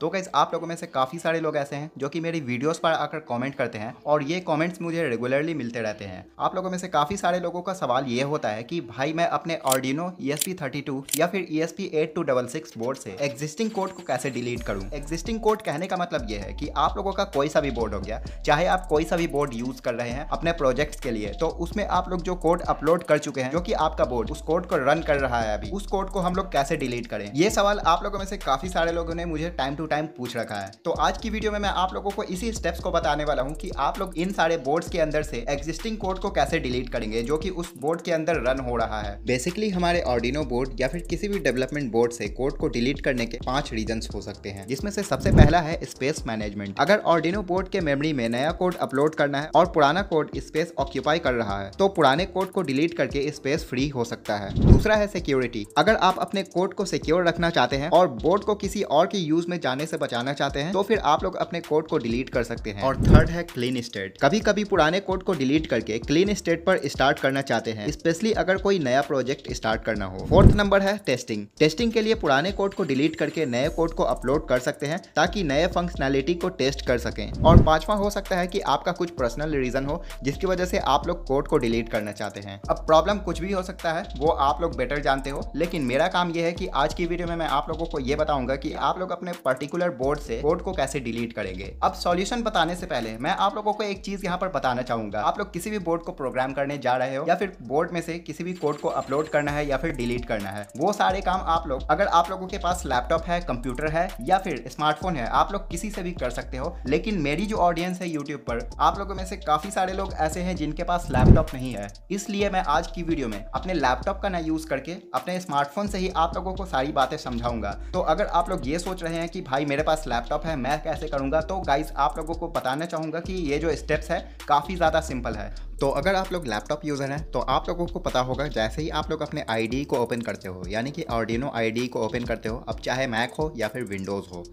तो गाइज आप लोगों में से काफ़ी सारे लोग ऐसे हैं जो कि मेरी वीडियोस पर आकर कमेंट करते हैं और ये कमेंट्स मुझे रेगुलरली मिलते रहते हैं आप लोगों में से काफ़ी सारे लोगों का सवाल ये होता है कि भाई मैं अपने ऑर्डिनो ESP32 या फिर ESP8266 बोर्ड से एग्जिस्टिंग कोड को कैसे डिलीट करूँ एग्जिस्टिंग कोड कहने का मतलब ये है कि आप लोगों का कोई सा भी बोर्ड हो गया चाहे आप कोई सा भी बोर्ड यूज़ कर रहे हैं अपने प्रोजेक्ट्स के लिए तो उसमें आप लोग जो कोड अपलोड कर चुके हैं जो कि आपका बोर्ड उस कोड को रन कर रहा है अभी उस कोड को हम लोग कैसे डिलीट करें ये सवाल आप लोगों में से काफ़ी सारे लोगों ने मुझे टाइम टू टाइम पूछ रखा है तो आज की वीडियो में मैं आप लोगों को इसी स्टेप्स को बताने वाला हूँ कि आप लोग इन सारे बोर्ड्स के अंदर से एग्जिस्टिंग कोड को कैसे डिलीट करेंगे जो कि उस बोर्ड के अंदर रन हो रहा है बेसिकली हमारे ऑर्डिनो बोर्ड या फिर किसी भी डेवलपमेंट बोर्ड से कोड को डिलीट करने के पांच रीजन हो सकते हैं जिसमें से सबसे पहला है स्पेस मैनेजमेंट अगर ऑर्डिनो बोर्ड के मेमोरी में नया कोड अपलोड करना है और पुराना कोड स्पेस ऑक्यूपाई कर रहा है तो पुराने कोड को डिलीट करके स्पेस फ्री हो सकता है दूसरा है सिक्योरिटी अगर आप अपने कोड को सिक्योर रखना चाहते हैं और बोर्ड को किसी और के यूज में जाने आने से बचाना चाहते हैं तो फिर आप लोग अपने कोड को डिलीट कर सकते हैं और थर्ड है क्लीन स्टेट कभी कभी पुराने कोड को डिलीट करके क्लीन स्टेट पर स्टार्ट करना चाहते हैं स्पेशली अगर कोई नया प्रोजेक्ट स्टार्ट करना हो फोर्थ नंबर है टेस्टिंग टेस्टिंग के लिए पुराने कोड को डिलीट करके नए कोड को अपलोड कर सकते हैं ताकि नए फंक्शनैलिटी को टेस्ट कर सकें और पांचवा हो सकता है कि आपका कुछ पर्सनल रीजन हो जिसकी वजह से आप लोग कोड को डिलीट करना चाहते हैं अब प्रॉब्लम कुछ भी हो सकता है वो आप लोग बेटर जानते हो लेकिन मेरा काम यह है कि आज की वीडियो में मैं आप लोगों को ये बताऊंगा कि आप लोग अपने पर्टिकुलर पर्टिकुलर बोर्ड से बोर्ड को कैसे डिलीट करेंगे अब सॉल्यूशन बताने से पहले मैं आप लोगों को एक चीज यहाँ पर बताना चाहूंगा आप लोग किसी भी बोर्ड को प्रोग्राम करने जा रहे हो या फिर बोर्ड में से किसी भी कोड को अपलोड करना है या फिर डिलीट करना है वो सारे काम आप लोग अगर आप लोगों के पास लैपटॉप है कंप्यूटर है या फिर स्मार्टफोन है आप लोग किसी से भी कर सकते हो लेकिन मेरी जो ऑडियंस है यूट्यूब पर आप लोगों में से काफी सारे लोग ऐसे हैं जिनके पास लैपटॉप नहीं है इसलिए मैं आज की वीडियो में अपने लैपटॉप का ना यूज करके अपने स्मार्टफोन से ही आप लोगों को सारी बातें समझाऊंगा तो अगर आप लोग ये सोच रहे हैं कि भाई भाई मेरे पास लैपटॉप है मैं कैसे करूँगा तो गाइज आप लोगों को बताना चाहूँगा कि ये जो स्टेप्स है काफ़ी ज़्यादा सिंपल है तो अगर आप लोग लैपटॉप यूज़र हैं तो आप लोगों को पता होगा जैसे ही आप लोग अपने आईडी को ओपन करते हो यानी कि ऑर्डिनो आईडी को ओपन करते हो अब चाहे मैक हो या फिर विंडोज़ हो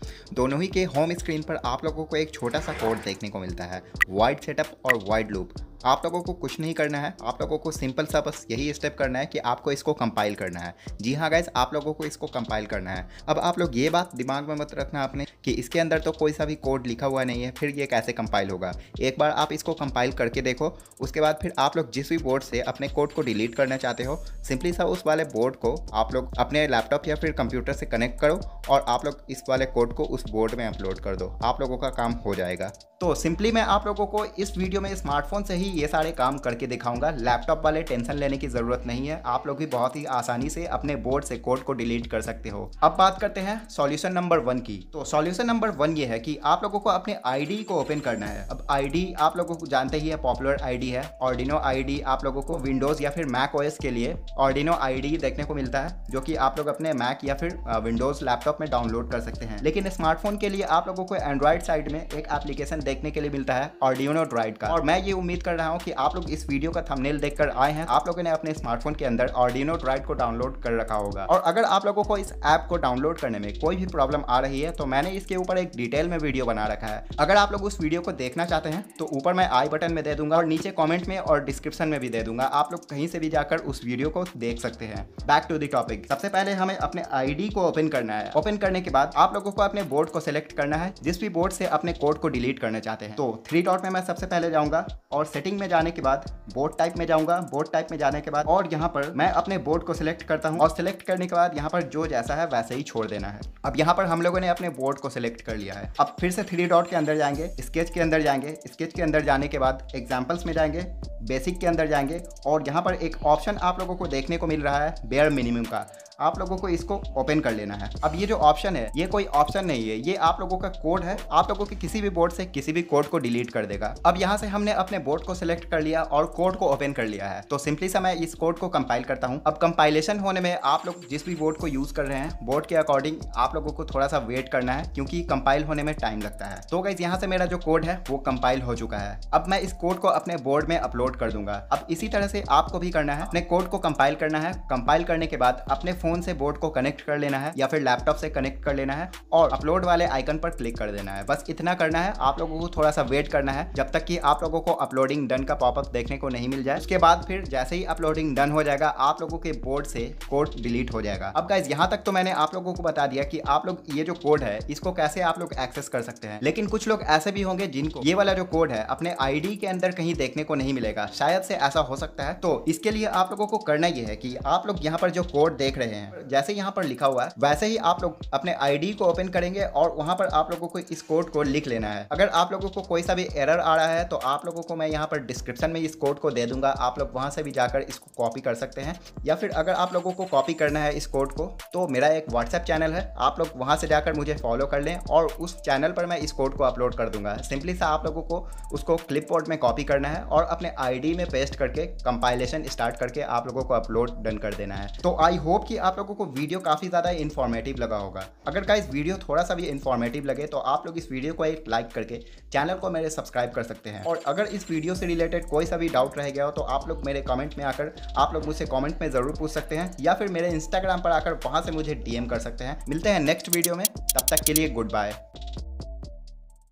दोनों ही के होम स्क्रीन पर आप लोगों को एक छोटा सा कोड देखने को मिलता है वाइड सेटअप और वाइड लूप आप लोगों को कुछ नहीं करना है आप लोगों को सिंपल सा बस यही स्टेप करना है कि आपको इसको कंपाइल करना है जी हाँ गाइज आप लोगों को इसको कंपाइल करना है अब आप लोग ये बात दिमाग में मत रखना आपने कि इसके अंदर तो कोई सा भी कोड लिखा हुआ नहीं है फिर ये कैसे कंपाइल होगा एक बार आप इसको कंपाइल करके देखो उसके बाद फिर आप लोग जिस भी बोर्ड से अपने कोड को डिलीट करना चाहते हो सिंपली सा उस वाले बोर्ड को आप लोग अपने लैपटॉप या फिर कंप्यूटर से कनेक्ट करो और आप लोग इस वाले कोड को उस बोर्ड में अपलोड कर दो आप लोगों का काम हो जाएगा तो सिंपली मैं आप लोगों को इस वीडियो में स्मार्टफोन से ही ये सारे काम करके दिखाऊंगा लैपटॉप वाले टेंशन लेने की जरूरत नहीं है आप लोग भी बहुत ही आसानी से अपने बोर्ड से कोड को डिलीट कर सकते हो अब बात करते हैं सॉल्यूशन नंबर वन की तो सॉल्यूशन नंबर वन ये है कि आप लोगों को अपने आईडी को ओपन करना है अब आईडी आप लोगों को जानते ही है पॉपुलर आईडी है ऑर्डिनो आईडी आप लोगों को विंडोज या फिर मैक ओएस के लिए ऑर्डिनो आईडी देखने को मिलता है जो कि आप लोग अपने मैक या फिर विंडोज लैपटॉप में डाउनलोड कर सकते हैं लेकिन स्मार्टफोन के लिए आप लोगों को एंड्रॉइड साइड में एक एप्लीकेशन देखने के लिए मिलता है ऑर्डिनो ड्राइड का और मैं ये उम्मीद कर रहा रहा हूँ कि आप लोग इस वीडियो का थंबनेल देखकर आए हैं आप लोगों ने अपने स्मार्टफोन के अंदर ऑर्डिनो ड्राइड को डाउनलोड कर रखा होगा और अगर आप लोगों को इस ऐप को डाउनलोड करने में कोई भी प्रॉब्लम आ रही है तो मैंने इसके ऊपर एक डिटेल में वीडियो बना रखा है अगर आप लोग उस वीडियो को देखना चाहते हैं तो ऊपर मैं आई बटन में दे दूंगा और नीचे कॉमेंट में और डिस्क्रिप्शन में भी दे दूंगा आप लोग कहीं से भी जाकर उस वीडियो को देख सकते हैं बैक टू दी टॉपिक सबसे पहले हमें अपने आई को ओपन करना है ओपन करने के बाद आप लोगों को अपने बोर्ड को सिलेक्ट करना है जिस भी बोर्ड से अपने कोड को डिलीट करना चाहते हैं तो थ्री डॉट में मैं सबसे पहले जाऊंगा और सेटिंग सेटिंग में जाने के बाद बोर्ड टाइप में जाऊंगा बोर्ड टाइप में जाने के बाद और यहाँ पर मैं अपने बोर्ड को सिलेक्ट करता हूँ और सिलेक्ट करने के बाद यहाँ पर जो जैसा है वैसे ही छोड़ देना है अब यहाँ पर हम लोगों ने अपने बोर्ड को सिलेक्ट कर लिया है अब फिर से थ्री डॉट के अंदर जाएंगे स्केच के अंदर जाएंगे स्केच के अंदर जाने के बाद एग्जाम्पल्स में जाएंगे बेसिक के अंदर जाएंगे और यहाँ पर एक ऑप्शन आप लोगों को देखने को मिल रहा है बेयर मिनिमम का आप लोगों को इसको ओपन कर लेना है अब ये जो ऑप्शन है ये कोई ऑप्शन नहीं है ये आप लोगों का कोड है आप लोगों के किसी भी बोर्ड से किसी भी कोड को डिलीट कर देगा अब यहाँ से हमने अपने बोर्ड को सिलेक्ट कर लिया और कोड को ओपन कर लिया है तो सिंपली से मैं इस कोड को कंपाइल करता हूँ अब कंपाइलेशन होने में आप लोग जिस भी बोर्ड को यूज कर रहे हैं बोर्ड के अकॉर्डिंग आप लोगों को थोड़ा सा वेट करना है क्योंकि कंपाइल होने में टाइम लगता है तो गाइज यहाँ से मेरा जो कोड है वो कंपाइल हो चुका है अब मैं इस कोड को अपने बोर्ड में अपलोड कर दूंगा अब इसी तरह से आपको भी करना है अपने कोड को कंपाइल करना है कंपाइल करने के बाद अपने फोन से बोर्ड को कनेक्ट कर लेना है या फिर लैपटॉप से कनेक्ट कर लेना है और अपलोड वाले आइकन पर क्लिक कर देना है बस इतना करना है आप लोगों को थोड़ा सा वेट करना है जब तक कि आप लोगों को अपलोडिंग डन का पॉपअप देखने को नहीं मिल जाए उसके बाद फिर जैसे ही अपलोडिंग डन हो जाएगा आप लोगों के बोर्ड से कोड डिलीट हो जाएगा अब गाइज यहाँ तक तो मैंने आप लोगों को बता दिया कि आप लोग ये जो कोड है इसको कैसे आप लोग एक्सेस कर सकते हैं लेकिन कुछ लोग ऐसे भी होंगे जिनको ये वाला जो कोड है अपने आईडी के अंदर कहीं देखने को नहीं मिलेगा शायद से ऐसा हो सकता है तो इसके लिए आप लोगों को करना यह है कि आप लोग यहाँ पर जो कोड देख रहे हैं रहे हैं जैसे यहाँ पर लिखा हुआ है वैसे ही आप लोग अपने आईडी को ओपन करेंगे और वहाँ पर आप लोगों को इस कोड को लिख लेना है अगर आप लोगों को कोई सा भी एरर आ रहा है तो आप लोगों को मैं यहाँ पर डिस्क्रिप्शन में इस कोड को दे दूंगा आप लोग वहाँ से भी जाकर इसको कॉपी कर सकते हैं या फिर अगर आप लोगों को कॉपी करना है इस कोड को तो मेरा एक व्हाट्सएप चैनल है आप लोग वहाँ से जाकर मुझे फॉलो कर लें और उस चैनल पर मैं इस कोड को अपलोड कर दूंगा सिंपली सा आप लोगों को उसको क्लिप में कॉपी करना है और अपने आई में पेस्ट करके कंपाइलेशन स्टार्ट करके आप लोगों को अपलोड डन कर देना है तो आई होप कि आप लोगों को वीडियो काफ़ी ज़्यादा इन्फॉर्मेटिव लगा होगा अगर का इस वीडियो थोड़ा सा भी इन्फॉर्मेटिव लगे तो आप लोग इस वीडियो को एक लाइक करके चैनल को मेरे सब्सक्राइब कर सकते हैं और अगर इस वीडियो से रिलेटेड कोई सा भी डाउट रह गया हो तो आप लोग मेरे कमेंट में आकर आप लोग मुझसे कॉमेंट में ज़रूर पूछ सकते हैं या फिर मेरे इंस्टाग्राम पर आकर वहाँ से मुझे डीएम कर सकते हैं मिलते हैं नेक्स्ट वीडियो में तब तक के लिए गुड बाय